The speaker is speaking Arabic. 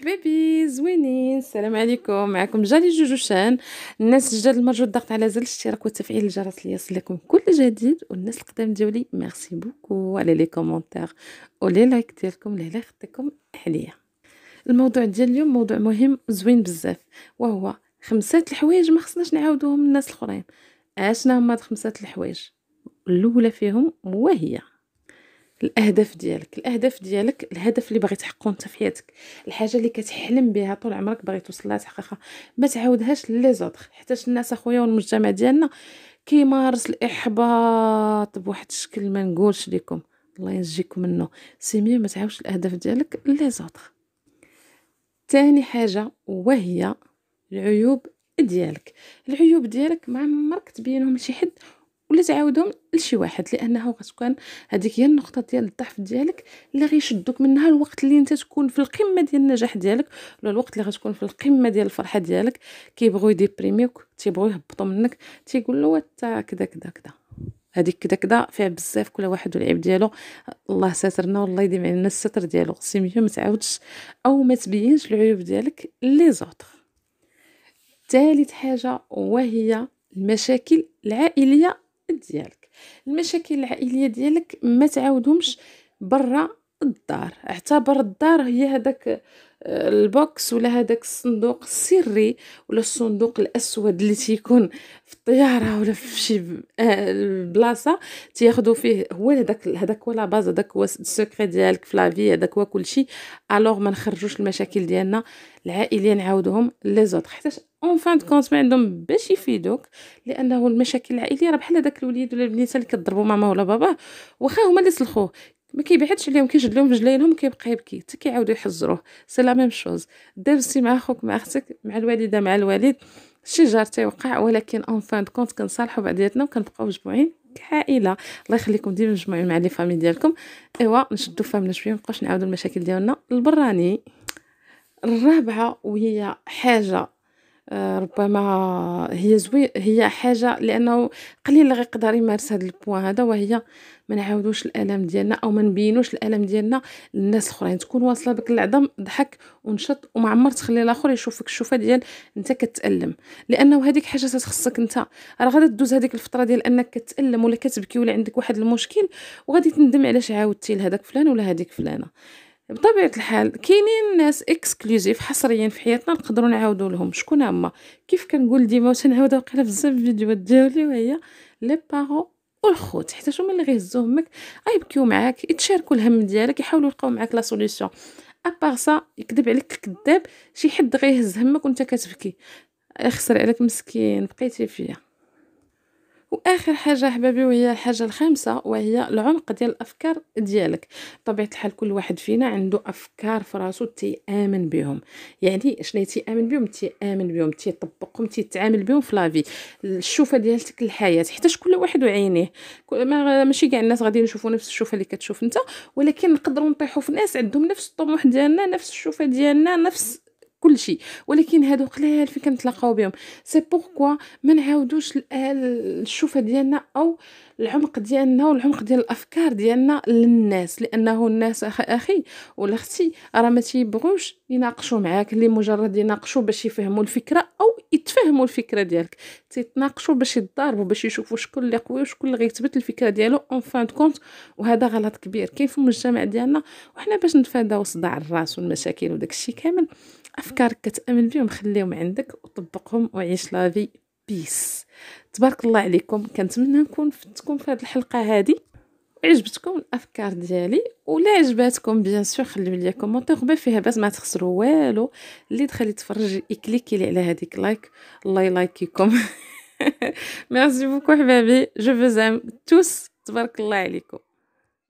حبيبي زوينين السلام عليكم معكم جالي جوجوشان الناس الجداد المرجو الضغط على زر الاشتراك وتفعيل الجرس ليصلكم كل جديد والناس القدام ديولي ميرسي بوكو على لي كومونتير ولي لايك ديالكم لهلا خطيكم عليا الموضوع ديال اليوم موضوع مهم زوين بزاف وهو خمسة الحوايج ما خصناش نعاودوهم للناس الاخرين اشنا هما خمسة الحوايج الاولى فيهم وهي الاهداف ديالك الاهداف ديالك الهدف اللي باغي تحققه انت في حياتك الحاجه اللي كتحلم بها طول عمرك باغي توصل لها تحققها ما تعاودهاش لي زوطخ حتى الناس اخويا والمجتمع ديالنا كيمارس الاحباط بواحد الشكل ما نقولش لكم الله ينجيكم منه سيميو ما تعاودش الاهداف ديالك لي زوطخ تاني حاجه وهي العيوب ديالك العيوب ديالك ما عمرك تبينهم لشي حد ولا تعاودهم لشي واحد لانه غتكون هذيك هي النقطه ديال الضعف ديالك اللي غيشدوك منها الوقت اللي انت تكون في القمه ديال النجاح ديالك ولا الوقت اللي غتكون في القمه ديال الفرحه ديالك كيبغيو يديبريميوك تيبغيو يهبطوا منك تيقول له حتى كذا كذا كذا هذيك كذا كذا فيها بزاف كل واحد والعيب ديالو الله ساترنا والله يديم علينا الستر ديالو خصي ما تعاودش او ما تبينش العيوب ديالك لي زوطر ثالث حاجه وهي المشاكل العائليه ديالك المشاكل العائليه ديالك ما تعاودهمش برا الدار اعتبر الدار هي هذاك آه، البوكس ولا هذاك الصندوق السري ولا الصندوق الاسود اللي تيكون في الطياره ولا في شي آه، بلاصه تياخذوا فيه هو هذاك هذاك هو لا باز هذاك هو السكري ديالك في لافي هذاك هو كلشي الوغ ما نخرجوش المشاكل ديالنا العائليه نعاودوهم لي زوت حيتاش اون فان كونت ما عندهم باش يفيدوك لانه المشاكل العائليه راه بحال هذاك الوليد ولا البنيته اللي كضربوا ماما ولا باباه واخا هما اللي سلخوه ما كيبعدش عليهم كيجدلهم رجلينهم كيبقى يبكي حتى كيعاودوا يحزروه سي لا ميم شوز دابسي مع خوك مع اختك مع الوالده مع الوالد شي جار تيوقع ولكن اون فان كونت كنصالحوا بعضياتنا وكنبقاو مجموعين كعائله الله يخليكم ديما مجموعين مع لي فامي ديالكم ايوا نشدو فامنا شويه مابقاوش نعاودوا المشاكل ديالنا البراني الرابعه وهي حاجه آه، ربما هي زوي هي حاجه لانه قليل اللي غيقدر يمارس هذا البوان هذا وهي ما نعاودوش الالم ديالنا او ما نبينوش الالم ديالنا للناس الاخرين تكون واصله بك العظم ضحك ونشط وما عمر تخلي الاخر يشوفك الشوفه ديال انت كتالم لانه هذيك حاجه تخصك انت راه غادي تدوز هذيك الفتره ديال انك كتالم ولا كتبكي ولا عندك واحد المشكل وغادي تندم علاش عاودتي لهذاك فلان ولا هذيك فلانه بطبيعة الحال كاينين ناس اكسكلوزيف حصريين في حياتنا نقدروا نعاودوا لهم شكون هما كيف كنقول ديما وتنعاودها وقيله بزاف فيديوهات ديالي وهي لي بارون والخوت حيت هما اللي غيهزو همك غيبكيو معاك يتشاركوا الهم ديالك يحاولوا يلقاو معاك لا سوليسيون ابار سا يكذب عليك كذاب شي حد غيهز همك وانت كتبكي اخسر عليك مسكين بقيتي فيا واخر حاجه حبابي وهي الحاجه الخامسه وهي العمق ديال الافكار ديالك بطبيعه الحال كل واحد فينا عنده افكار في راسو تيامن بهم يعني شنو تيامن بهم تيامن بهم تيطبقهم تيتعامل بهم في لافي الشوفه ديالتك للحياه حيت كل واحد وعينيه ما ماشي كاع الناس غادي يشوفوا نفس الشوفه اللي كتشوف انت ولكن نقدروا نطيحوا في ناس عندهم نفس الطموح ديالنا نفس الشوفه ديالنا نفس كل شيء ولكن هادو قلال فين كنتلاقاو بهم سي بوركوا ما نعاودوش الشوفه ديالنا او العمق ديالنا والعمق ديال الافكار ديالنا للناس لانه الناس اخي, أخي ولا اختي راه ما تيبغوش يناقشوا معاك اللي مجرد يناقشوا باش يفهموا الفكره او يتفهموا الفكره ديالك تيتناقشوا باش يضاربوا باش يشوفوا شكون اللي قوي وشكون اللي غيثبت الفكره ديالو اون فان كونت وهذا غلط كبير كاين في المجتمع ديالنا وحنا باش نتفاداو صداع الراس والمشاكل وداك الشيء كامل أفكار الافكار كتامن بهم خليهم عندك وطبقهم وعيش لافي بيس تبارك الله عليكم كنتمنى نكون فدتكم في هذه الحلقه هذه عجبتكم الافكار ديالي ولا عجباتكم بيان سور خليو ليا كومونتير ما فيها باس ما تخسروا والو اللي دخل يتفرج يكليكي لي على هذيك لايك الله يلايكيكم ميرسي بوكو حبابي جو فوز توس تبارك الله عليكم